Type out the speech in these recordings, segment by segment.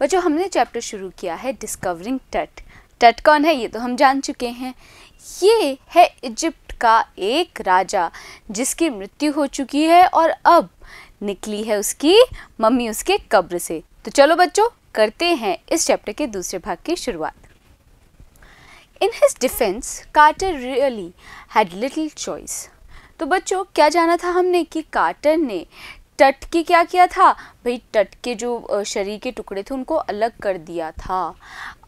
बच्चों हमने चैप्टर शुरू किया है डिस्कवरिंग टट टट कौन है ये तो हम जान चुके हैं ये है इजिप्ट का एक राजा जिसकी मृत्यु हो चुकी है और अब निकली है उसकी मम्मी उसके कब्र से तो चलो बच्चों करते हैं इस चैप्टर के दूसरे भाग की शुरुआत in his defense Carter really had little choice तो बच्चों क्या जाना था हमने कि कार्टर ने टट के क्या किया था भाई तट के जो शरीर के टुकड़े थे उनको अलग कर दिया था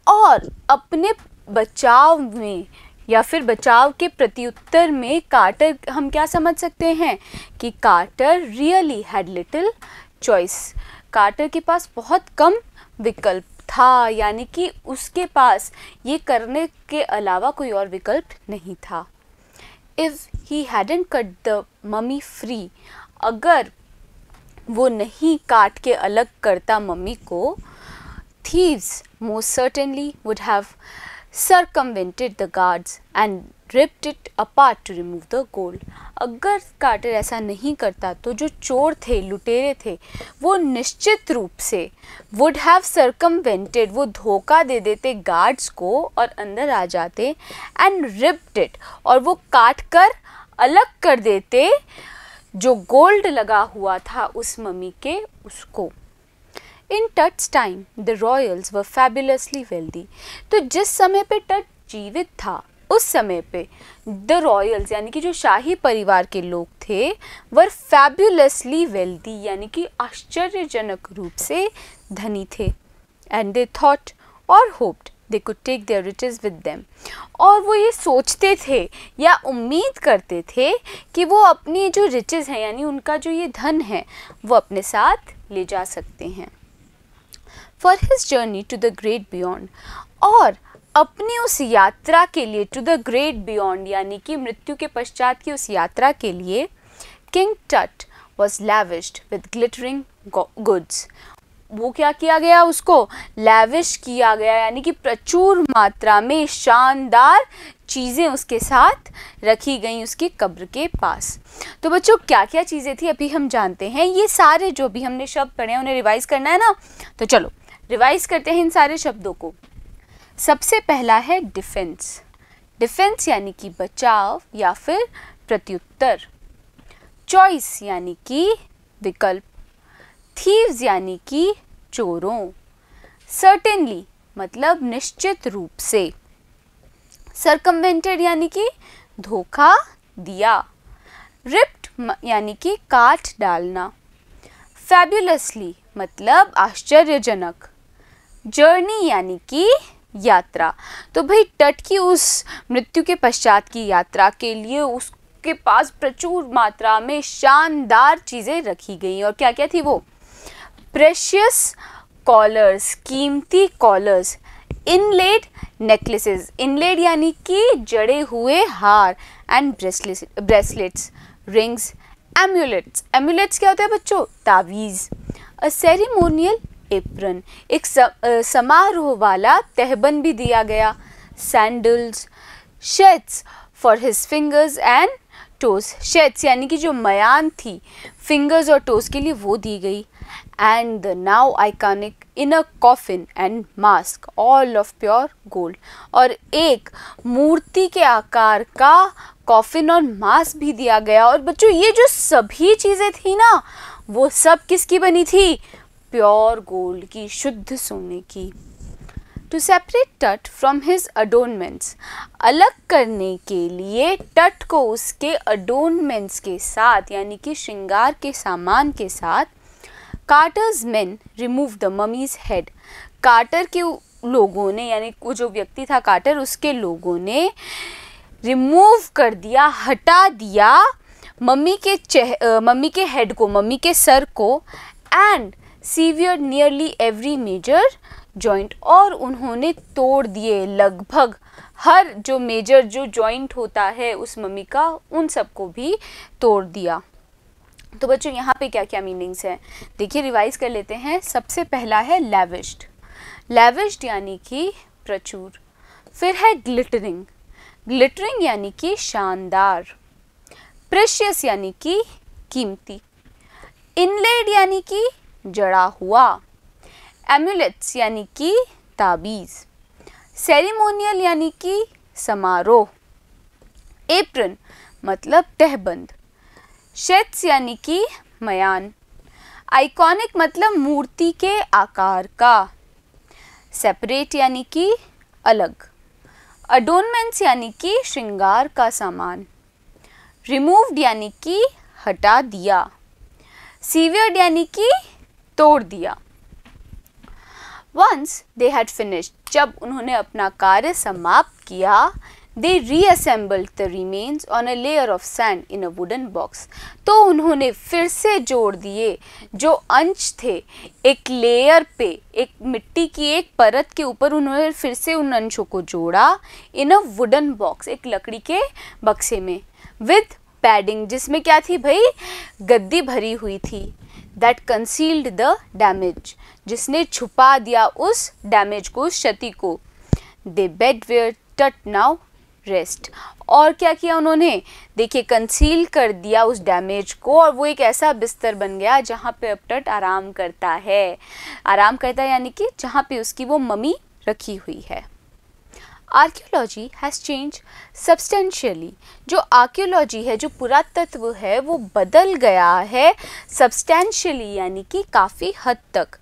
और अपने बचाव में या फिर बचाव के प्रत्युत्तर में कार्टर हम क्या समझ सकते हैं कि Carter really had little choice Carter के पास बहुत कम विकल्प था यानी कि उसके पास ये करने के अलावा कोई और विकल्प नहीं था if he hadn't cut the mummy free अगर वो नहीं काट के अलग करता मम्मी को thieves most certainly would have circumvented the guards and ripped it apart to remove the gold अगर कार्टर ऐसा नहीं करता तो जो चोर थे लुटेरे थे वो निश्चित रूप से वुड हैव सरकमवेंटेड वो धोखा दे देते गार्ड्स को और अंदर आ जाते एंड रिप्ड इट और वो काट कर अलग कर देते जो गोल्ड लगा हुआ था उस मम्मी के उसको in Tut's time the royals were fabulously wealthy तो जिस समय पे टट जीवित था उस समय पे द रॉयल्स यानी कि जो शाही परिवार के लोग थे वर फैबुलसली वेल्दी यानी कि आश्चर्यजनक रूप से धनी थे एंड दे थॉट और hoped they could take their riches with them और वो ये सोचते थे या उम्मीद करते थे कि वो अपनी जो रिचेज हैं यानी उनका जो ये धन है वो अपने साथ ले जा सकते हैं for his journey to the great beyond और अपनी उस यात्रा के लिए टू द ग्रेट बियॉन्ड यानी कि मृत्यु के पश्चात की उस यात्रा के लिए King Tut was lavished with glittering goods वो क्या किया गया उसको लैविश किया गया यानी कि प्रचुर मात्रा में शानदार चीज़ें उसके साथ रखी गई उसकी कब्र के पास तो बच्चों क्या क्या चीज़ें थी अभी हम जानते हैं ये सारे जो भी हमने शब्द पढ़े हैं उन्हें रिवाइज़ करना है ना तो चलो रिवाइज़ करते हैं इन सारे शब्दों को सबसे पहला है डिफेंस डिफेंस यानी कि बचाव या फिर प्रत्युत्तर चॉइस यानी कि विकल्प थीव्स यानी कि चोरों सर्टेनली मतलब निश्चित रूप से सरकमवेंटेड यानी कि धोखा दिया रिप्ट यानी कि काट डालना फैबुलसली मतलब आश्चर्यजनक जर्नी यानी कि यात्रा तो भाई टट की उस मृत्यु के पश्चात की यात्रा के लिए उसके पास प्रचुर मात्रा में शानदार चीज़ें रखी गई और क्या क्या थी वो प्रेशियस कॉलर्स कीमती कॉलर्स इनलेड नेकलेसेस इनलेड यानी कि जड़े हुए हार and bracelets rings amulets amulets क्या होते हैं बच्चों तावीज़ अ सेरिमोनियल एप्रन एक समारोह वाला तहबन भी दिया गया sandals sheaths for his fingers and toes sheaths यानी कि जो मयान थी फिंगर्स और टोस के लिए वो दी गई and the now iconic inner coffin and mask all of pure gold और एक मूर्ति के आकार का कॉफिन और मास्क भी दिया गया और बच्चों ये जो सभी चीज़ें थी ना वो सब किसकी बनी थी प्योर गोल्ड की शुद्ध सोने की to separate Tut from his adornments अलग करने के लिए टट को उसके अडोनमेंट्स के साथ यानी कि श्रृंगार के सामान के साथ Carter's men remove the mummy's head Carter के लोगों ने यानी वो जो व्यक्ति था कार्टर उसके लोगों ने रिमूव कर दिया हटा दिया मम्मी के चेह मम्मी के हेड को मम्मी के सर को and severed nearly every major joint और उन्होंने तोड़ दिए लगभग हर जो मेजर जो जॉइंट होता है उस मम्मी का उन सबको भी तोड़ दिया तो बच्चों यहाँ पे क्या क्या मीनिंग्स हैं देखिए रिवाइज कर लेते हैं सबसे पहला है लेविश्ड लेविश्ड यानी कि प्रचुर फिर है ग्लिटरिंग ग्लिटरिंग यानी कि शानदार प्रेशियस यानी कि कीमती इनलेड यानी कि जड़ा हुआ एम्यूलेट्स यानी कि ताबीज़ सेरिमोनियल यानी कि समारोह एप्रन मतलब तहबंद शेट्स यानी कि मयान आइकॉनिक मतलब मूर्ति के आकार का सेपरेट यानी कि अलग अडोनमेंट्स यानी कि श्रृंगार का सामान रिमूव्ड यानी कि हटा दिया सीवियर्ड यानी कि तोड़ दिया वंस दे हैड फिनिश्ड जब उन्होंने अपना कार्य समाप्त किया they reassembled the remains on a layer of sand in a wooden box तो उन्होंने फिर से जोड़ दिए जो अंश थे एक लेयर पे एक मिट्टी की एक परत के ऊपर उन्होंने फिर से उन अंशों को जोड़ा इन अ वुडन बॉक्स एक लकड़ी के बक्से में विथ पैडिंग जिसमें क्या थी भाई गद्दी भरी हुई थी दैट कंसील्ड द डैमेज जिसने छुपा दिया उस डैमेज को उस क्षति को the bed where Tut now rest और क्या किया उन्होंने देखिए कंसील कर दिया उस डैमेज को और वो एक ऐसा बिस्तर बन गया जहाँ पे अपटट आराम करता है आराम करता है यानी कि जहाँ पे उसकी वो मम्मी रखी हुई है आर्कियोलॉजी हैज़ चेंज सब्सटेंशियली जो आर्कियोलॉजी है जो पुरातत्व है वो बदल गया है सब्सटेंशियली यानी कि काफ़ी हद तक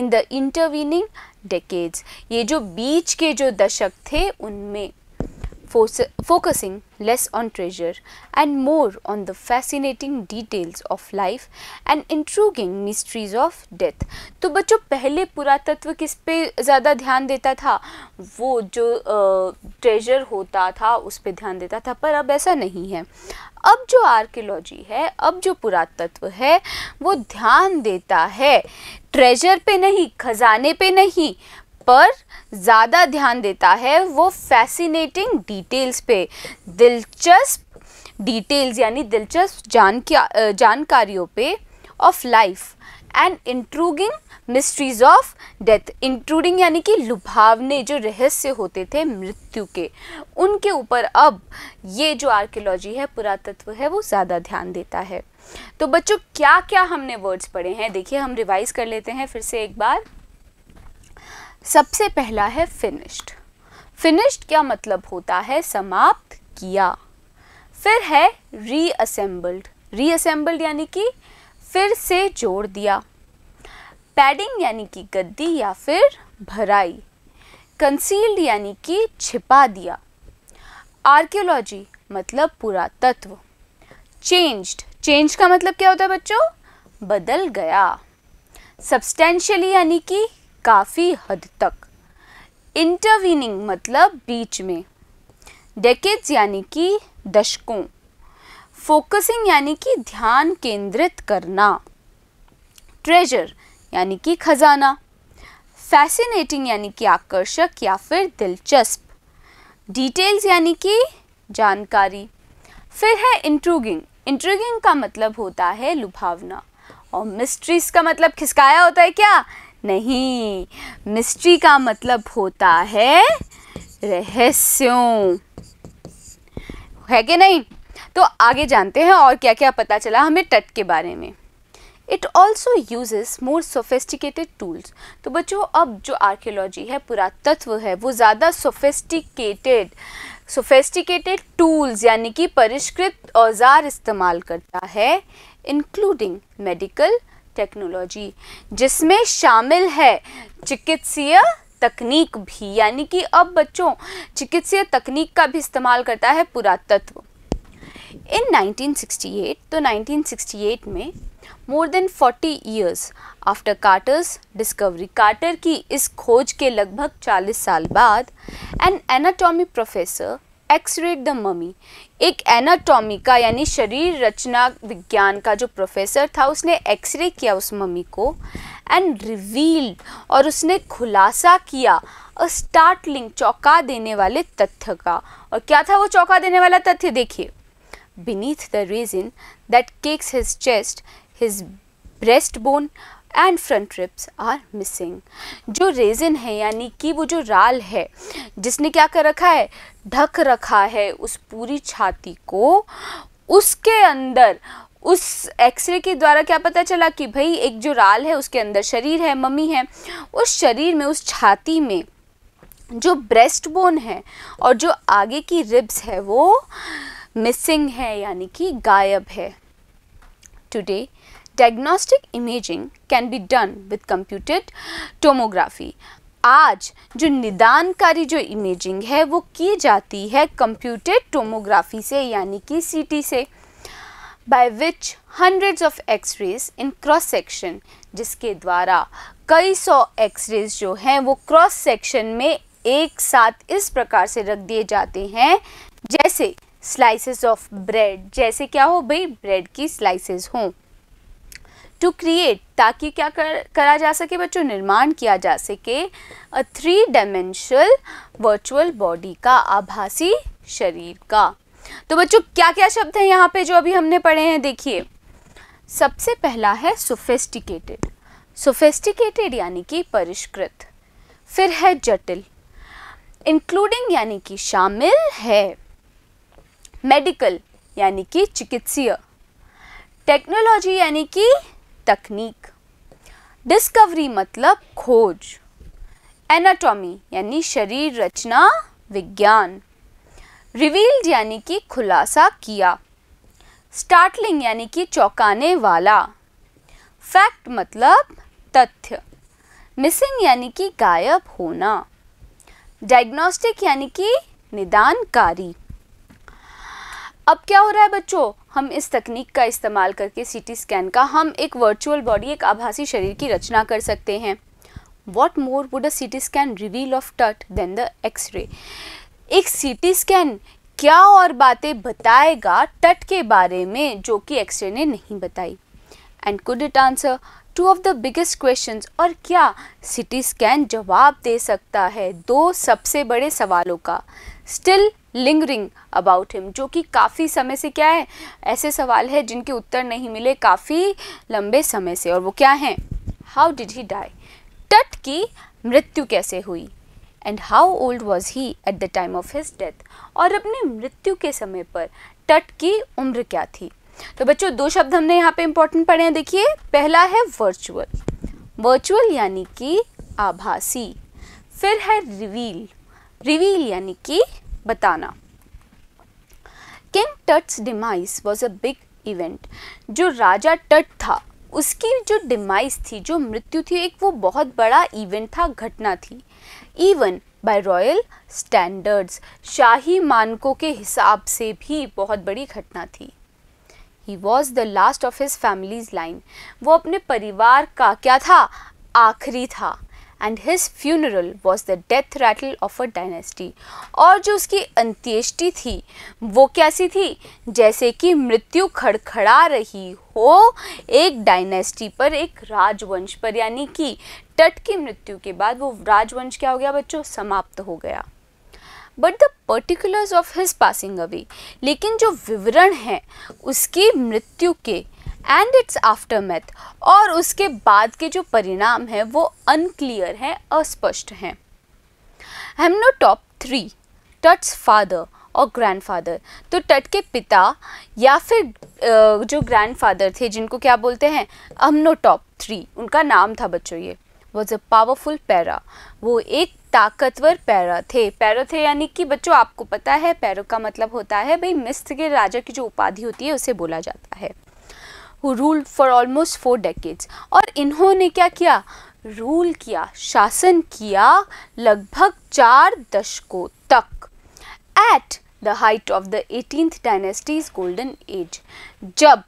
इन द इंटरवीनिंग डेकेज ये जो बीच के जो दशक थे उनमें focusing less on treasure and more on the fascinating details of life and intriguing mysteries of death. तो बच्चों पहले पुरातत्व किस पे ज़्यादा ध्यान देता था वो जो ट्रेजर होता था उस पर ध्यान देता था पर अब ऐसा नहीं है अब जो आर्कियोलॉजी है अब जो पुरातत्व है वो ध्यान देता है ट्रेजर पे नहीं खजाने पे नहीं पर ज़्यादा ध्यान देता है वो फैसिनेटिंग डिटेल्स पे दिलचस्प डिटेल्स यानी दिलचस्प जान जानकारियों पे of life and intriguing mysteries of death intriguing यानी कि लुभावने जो रहस्य होते थे मृत्यु के उनके ऊपर अब ये जो आर्कियोलॉजी है पुरातत्व है वो ज़्यादा ध्यान देता है तो बच्चों क्या क्या हमने वर्ड्स पढ़े हैं देखिए हम रिवाइज़ कर लेते हैं फिर से एक बार सबसे पहला है फिनिश्ड फिनिश्ड क्या मतलब होता है समाप्त किया फिर है रीअसेंबल्ड रीअसेंबल्ड यानी कि फिर से जोड़ दिया पैडिंग यानी कि गद्दी या फिर भराई कंसील्ड यानी कि छिपा दिया आर्कियोलॉजी मतलब पुरातत्व चेंज्ड चेंज का मतलब क्या होता है बच्चों बदल गया सब्सटेंशियली यानी कि काफ़ी हद तक इंटरवीनिंग मतलब बीच में डेकेट्स यानी कि दशकों फोकसिंग यानी कि ध्यान केंद्रित करना ट्रेजर यानी कि खजाना फैसिनेटिंग यानी कि आकर्षक या फिर दिलचस्प डिटेल्स यानी कि जानकारी फिर है इंट्रूगिंग इंट्रूगिंग का मतलब होता है लुभावना और मिस्ट्रीज का मतलब खिसकाया होता है क्या नहीं मिस्ट्री का मतलब होता है रहस्यों है कि नहीं तो आगे जानते हैं और क्या क्या पता चला हमें टट के बारे में it also uses more sophisticated tools तो बच्चों अब जो आर्कियोलॉजी है पुरातत्व है वो ज़्यादा सोफेस्टिकेटेड सोफेस्टिकेटेड टूल्स यानी कि परिष्कृत औजार इस्तेमाल करता है इंक्लूडिंग मेडिकल टेक्नोलॉजी जिसमें शामिल है चिकित्सीय तकनीक भी यानी कि अब बच्चों चिकित्सीय तकनीक का भी इस्तेमाल करता है पुरातत्व इन 1968 तो 1968 में more than 40 years after Carter's discovery Carter की इस खोज के लगभग 40 साल बाद an anatomy professor x-rayed the mummy एक एनाटॉमी का यानी शरीर रचना विज्ञान का जो प्रोफेसर था उसने एक्सरे किया उस मम्मी को एंड रिवील्ड और उसने खुलासा किया अ स्टार्टलिंग चौंका देने वाले तथ्य का और क्या था वो चौंका देने वाला तथ्य देखिए beneath the resin that cakes his chest his breast bone and front ribs are missing जो रेजिन है यानी कि वो जो राल है जिसने क्या कर रखा है ढक रखा है उस पूरी छाती को उसके अंदर उस एक्सरे के द्वारा क्या पता चला कि भाई एक जो राल है उसके अंदर शरीर है मम्मी है उस शरीर में उस छाती में जो ब्रेस्ट बोन है और जो आगे की रिब्स है वो मिसिंग है यानी कि गायब है today diagnostic imaging can be done with computed tomography आज जो निदानकारी जो इमेजिंग है वो की जाती है कंप्यूटेड टोमोग्राफी से यानी कि सीटी से by which hundreds of x-rays in cross section जिसके द्वारा कई सौ एक्सरेज जो हैं वो क्रॉस सेक्शन में एक साथ इस प्रकार से रख दिए जाते हैं जैसे स्लाइसेस ऑफ ब्रेड जैसे क्या हो भाई ब्रेड की स्लाइसेस हों टू क्रिएट ताकि क्या कर, करा जा सके बच्चों निर्माण किया जा सके a three dimensional virtual body का आभासी शरीर का तो बच्चों क्या क्या शब्द हैं यहाँ पे जो अभी हमने पढ़े हैं देखिए सबसे पहला है सोफेस्टिकेटेड सोफेस्टिकेटेड यानी कि परिष्कृत फिर है जटिल इंक्लूडिंग यानी कि शामिल है मेडिकल यानी कि चिकित्सीय टेक्नोलॉजी यानी कि तकनीक डिस्कवरी मतलब खोज एनाटॉमी यानी शरीर रचना विज्ञान रिवील्ड यानी कि खुलासा किया स्टार्टलिंग यानी कि चौंकाने वाला फैक्ट मतलब तथ्य मिसिंग यानी कि गायब होना डायग्नोस्टिक यानी कि निदानकारी अब क्या हो रहा है बच्चों हम इस तकनीक का इस्तेमाल करके सीटी स्कैन का हम एक वर्चुअल बॉडी एक आभासी शरीर की रचना कर सकते हैं what more would a CT scan reveal of Tut than the x-ray एक सीटी स्कैन क्या और बातें बताएगा टट के बारे में जो कि एक्सरे ने नहीं बताई and could it answer two of the biggest questions और क्या सिटी स्कैन जवाब दे सकता है दो सबसे बड़े सवालों का स्टिल लिंगरिंग अबाउट हिम जो कि काफ़ी समय से क्या है ऐसे सवाल है जिनके उत्तर नहीं मिले काफ़ी लंबे समय से और वो क्या हैं हाउ डिड ही डाई टट की मृत्यु कैसे हुई and how old was he at the time of his death और अपनी मृत्यु के समय पर टट की उम्र क्या थी तो बच्चों दो शब्द हमने यहाँ पे इम्पोर्टेंट पढ़े हैं देखिए पहला है वर्चुअल वर्चुअल यानी कि आभासी फिर है रिवील रिवील यानी कि बताना King Tut's demise was a big event जो राजा टट था उसकी जो डिमाइस थी जो मृत्यु थी एक वो बहुत बड़ा इवेंट था घटना थी इवन बाय रॉयल स्टैंडर्ड्स शाही मानकों के हिसाब से भी बहुत बड़ी घटना थी he was the last of his family's line वो अपने परिवार का क्या था आखिरी था and his funeral was the death rattle of a dynasty और जो उसकी अंत्येष्टि थी वो कैसी थी जैसे कि मृत्यु खड़खड़ा रही हो एक डायनेस्टी पर एक राजवंश पर यानी कि टट की मृत्यु के बाद वो राजवंश क्या हो गया बच्चों समाप्त हो गया but the particulars of his passing away लेकिन जो विवरण है उसकी मृत्यु के एंड इट्स मैथ और उसके बाद के जो परिणाम हैं वो अनक्लियर हैं अस्पष्ट हैं Amenhotep three Tut's father और ग्रैंडफादर तो टट के पिता या फिर जो ग्रैंडफादर थे जिनको क्या बोलते हैं हमनो टॉप थ्री उनका नाम था बच्चों ये वॉज अ पावरफुल पैरा वो एक ताकतवर पैरा थे पैरा थे यानी कि बच्चों आपको पता है पैरों का मतलब होता है भाई मिस्र के राजा की जो उपाधि होती है उसे बोला जाता है who rule for almost four decades और इन्होंने क्या किया रूल किया शासन किया लगभग चार दशकों तक at the height of the eighteenth dynasty's golden age जब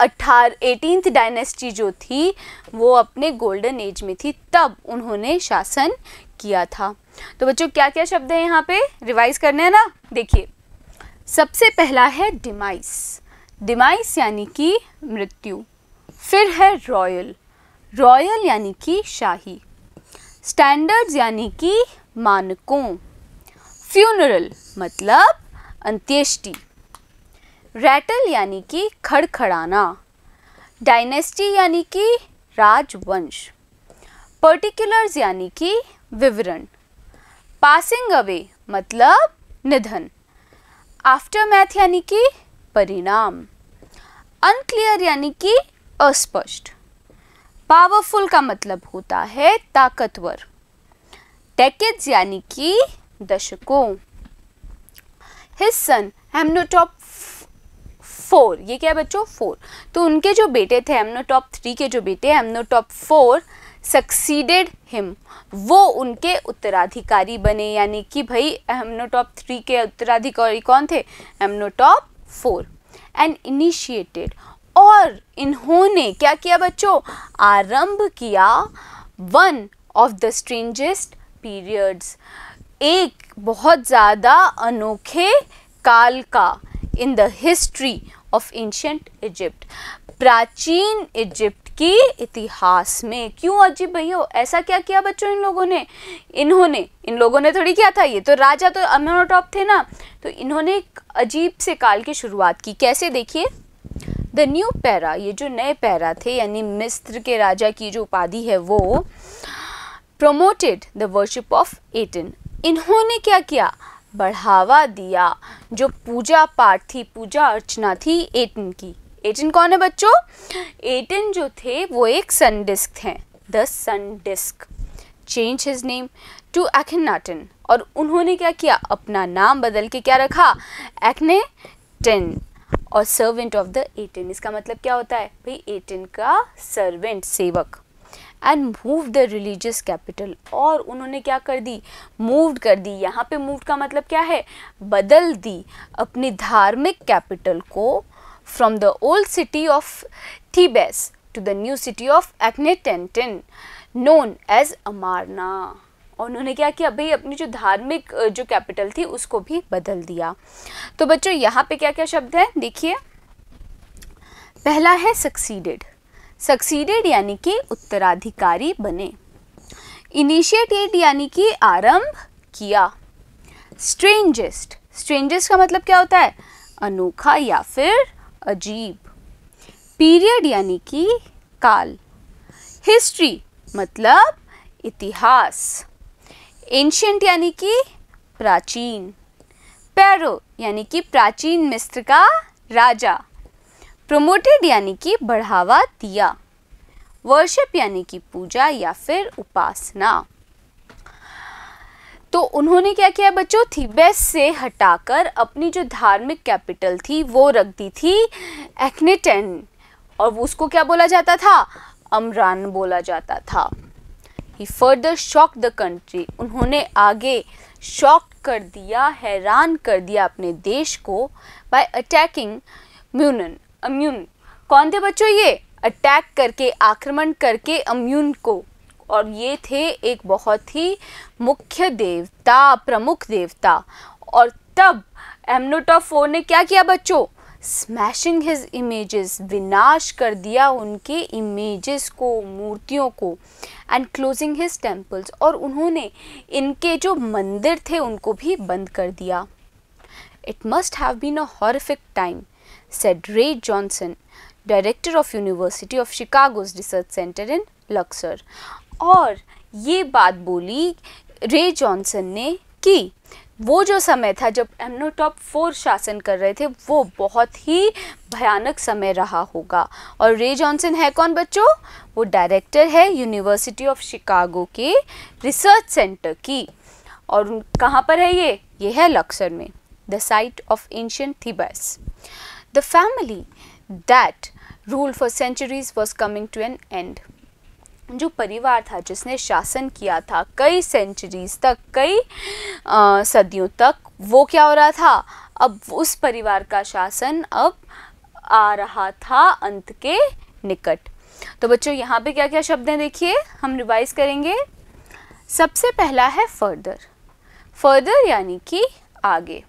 अठार एटीनथ डायनेस्टी जो थी वो अपने गोल्डन एज में थी तब उन्होंने शासन किया था तो बच्चों क्या क्या शब्द हैं यहाँ पे रिवाइज करने हैं ना देखिए सबसे पहला है डिमाइस डिमाइस यानी कि मृत्यु फिर है रॉयल रॉयल यानी कि शाही स्टैंडर्ड्स यानी कि मानकों फ्यूनरल मतलब अंत्येष्टि रैटल यानी कि खड़खड़ाना डायनेस्टी यानी कि राजवंश पर्टिकुलर्स यानी कि विवरण पासिंग अवे मतलब निधन आफ्टर मैथ यानी कि परिणाम अनक्लियर यानी कि अस्पष्ट पावरफुल का मतलब होता है ताकतवर डेकेड्स यानी कि दशकों हिज सन हेमनोटॉप फोर ये क्या बच्चों फोर तो उनके जो बेटे थे हेमनोटॉप थ्री के जो बेटे हेमनोटॉप फोर सक्सीडेड हिम वो उनके उत्तराधिकारी बने यानी कि भाई हेमनोटॉप थ्री के उत्तराधिकारी कौन थे हेमनोटॉप फोर एंड इनिशिएटेड और इन्होंने क्या किया बच्चों आरंभ किया one of the strangest periods एक बहुत ज़्यादा अनोखे काल का in the history of ancient Egypt प्राचीन इजिप्ट के इतिहास में क्यों अजीब भैया ऐसा क्या किया बच्चों इन लोगों ने इन्होंने इन लोगों ने थोड़ी क्या था ये तो राजा तो अम्योटॉप थे ना तो इन्होंने एक अजीब से काल की शुरुआत की कैसे देखिए द न्यू पैरा ये जो नए पैरा थे यानी मिस्र के राजा की जो उपाधि है वो promoted the worship of Aten इन्होंने क्या किया बढ़ावा दिया जो पूजा पाठ थी पूजा अर्चना थी एटन की एटिन कौन है बच्चों एटिन जो थे वो एक सन डिस्क थे the sun disk change his name to Akhenaten और उन्होंने क्या किया अपना नाम बदल के क्या रखा Akhenaten or servant of the Aten इसका मतलब क्या होता है भाई एटिन का सर्वेंट सेवक and move the religious capital और उन्होंने क्या कर दी मूव्ड कर दी यहाँ पे मूव का मतलब क्या है बदल दी अपनी धार्मिक कैपिटल को from the old city of Thebes to the new city of Akhenaten known as Amarna. और उन्होंने क्या किया भाई अपनी जो धार्मिक जो कैपिटल थी उसको भी बदल दिया तो बच्चों यहाँ पे क्या क्या शब्द हैं देखिए पहला है सक्सीडेड सक्सीडेड यानी कि उत्तराधिकारी बने इनिशिएटेड यानी कि आरंभ किया स्ट्रेंजेस्ट स्ट्रेंजेस्ट का मतलब क्या होता है अनोखा या फिर अजीब पीरियड यानी कि काल हिस्ट्री मतलब इतिहास एंशियंट यानी कि प्राचीन पैरो यानी कि प्राचीन मिस्र का राजा प्रमोटेड यानी कि बढ़ावा दिया वर्शिप यानी कि पूजा या फिर उपासना तो उन्होंने क्या किया बच्चों थीबेस से हटाकर अपनी जो धार्मिक कैपिटल थी वो रख दी थी एक्नेटेन और उसको क्या बोला जाता था अमरान बोला जाता था he further shock the country उन्होंने आगे शॉक कर दिया हैरान कर दिया अपने देश को बाय अटैकिंग म्यूनन अम्यून कौन थे बच्चों ये अटैक करके आक्रमण करके अम्यून को और ये थे एक बहुत ही मुख्य देवता प्रमुख देवता और तब एमनोटोफोर ने क्या किया बच्चों स्मैशिंग हिज इमेजेस विनाश कर दिया उनके इमेजेस को मूर्तियों को एंड क्लोजिंग हिज टेम्पल्स और उन्होंने इनके जो मंदिर थे उनको भी बंद कर दिया it must have been a horrific time said Ray Johnson director of University of Chicago's research center in Luxor और ये बात बोली रे जॉनसन ने कि वो जो समय था जब एमनोटॉप फोर शासन कर रहे थे वो बहुत ही भयानक समय रहा होगा और रे जॉनसन है कौन बच्चों वो डायरेक्टर है यूनिवर्सिटी ऑफ शिकागो के रिसर्च सेंटर की और कहाँ पर है ये ये है लक्सर में the site of ancient Thebes the family that rule for centuries was coming to an end जो परिवार था जिसने शासन किया था कई सेंचुरीज तक कई आ, सदियों तक वो क्या हो रहा था अब उस परिवार का शासन अब आ रहा था अंत के निकट तो बच्चों यहाँ पे क्या क्या शब्द हैं देखिए हम रिवाइज करेंगे सबसे पहला है फर्दर फर्दर यानी कि आगे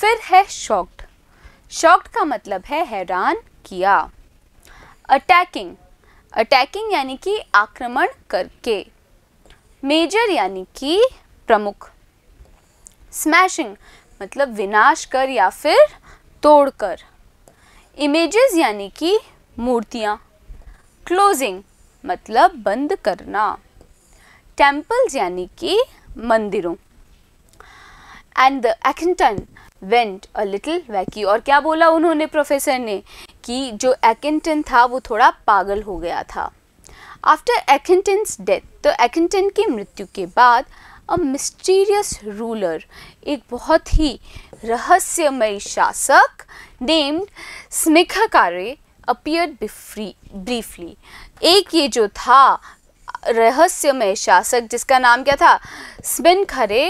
फिर है शॉक्ड शॉक्ड का मतलब है हैरान किया अटैकिंग अटैकिंग यानी कि आक्रमण करके मेजर यानी कि प्रमुख स्मैशिंग मतलब विनाश कर या फिर तोड़कर इमेजेस यानी कि मूर्तियां क्लोजिंग मतलब बंद करना टेम्पल्स यानी कि मंदिरों and the Akhenaten went a little wacky और क्या बोला उन्होंने प्रोफेसर ने कि जो एकिंगटन था वो थोड़ा पागल हो गया था आफ्टर एकिंगटन्स डेथ तो एकिंगटन की मृत्यु के बाद अ मिस्टीरियस रूलर एक बहुत ही रहस्यमय शासक नेम्ड स्मिखाकारे बिफ्री ब्रीफली एक ये जो था रहस्यमय शासक जिसका नाम क्या था स्मिन खरे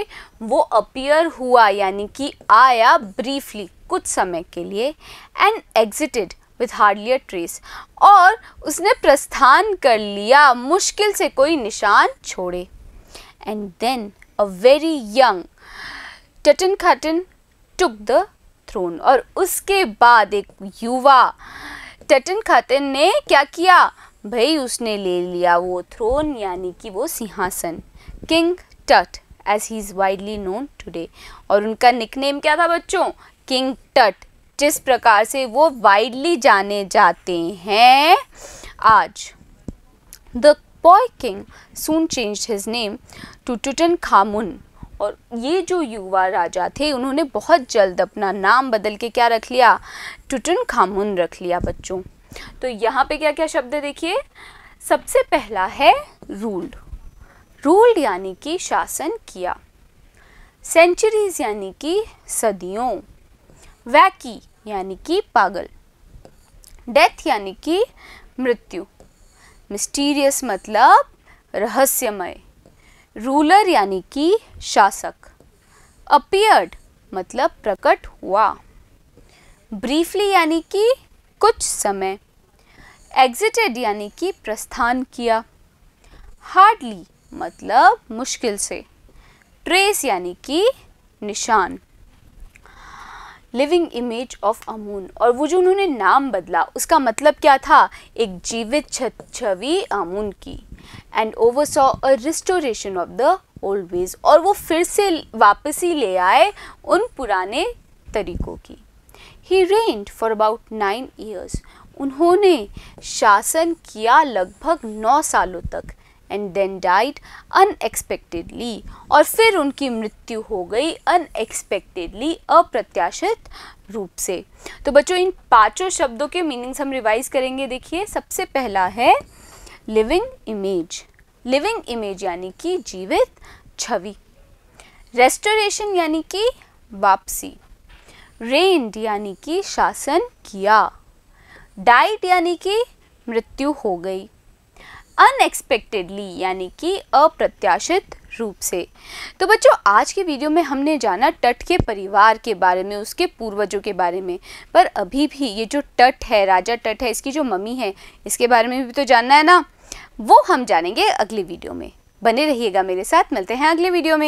वो अपियर हुआ यानी कि आया ब्रीफली कुछ समय के लिए and exited with hardly a trace और उसने प्रस्थान कर लिया मुश्किल से कोई निशान छोड़े and then a very young Tutankhaten took the throne और उसके बाद एक युवा टटन खटन ने क्या किया भाई उसने ले लिया वो थ्रोन यानी कि वो सिंहासन king Tut as he is widely known today और उनका निकनेम क्या था बच्चों किंग टट जिस प्रकार से वो वाइडली जाने जाते हैं आज the boy king soon change his name to Tutankhamun और ये जो युवा राजा थे उन्होंने बहुत जल्द अपना नाम बदल के क्या रख लिया टुटन खामुन रख लिया बच्चों तो यहाँ पे क्या क्या शब्द है देखिए सबसे पहला है रूल्ड रूल्ड यानी कि शासन किया सेंचुरीज यानी कि सदियों वैकी यानी कि पागल डेथ यानी कि मृत्यु मिस्टीरियस मतलब रहस्यमय रूलर यानी कि शासक अपियर्ड मतलब प्रकट हुआ ब्रीफली यानी कि कुछ समय एग्जिटेड यानी कि प्रस्थान किया हार्डली मतलब मुश्किल से ट्रेस यानी कि निशान लिविंग इमेज ऑफ अमून और वो जो उन्होंने नाम बदला उसका मतलब क्या था एक जीवित छवि अमून की and oversaw a restoration of the old ways और वो फिर से वापसी ले आए उन पुराने तरीकों की he reigned for about nine years उन्होंने शासन किया लगभग नौ सालों तक एंड देन डाइड अनएक्सपेक्टेडली और फिर उनकी मृत्यु हो गई अनएक्सपेक्टेडली अप्रत्याशित रूप से तो बच्चों इन पांचों शब्दों के मीनिंग्स हम रिवाइज करेंगे देखिए सबसे पहला है लिविंग इमेज लिविंग इमेज यानी कि जीवित छवि रेस्टोरेशन यानी कि वापसी रेंड यानी कि शासन किया डाइट यानी कि मृत्यु हो गई अनएक्सपेक्टेडली यानी कि अप्रत्याशित रूप से तो बच्चों आज के वीडियो में हमने जाना टट के परिवार के बारे में उसके पूर्वजों के बारे में पर अभी भी ये जो टट है राजा टट है इसकी जो मम्मी है इसके बारे में भी तो जानना है ना वो हम जानेंगे अगली वीडियो में बने रहिएगा मेरे साथ मिलते हैं अगले वीडियो में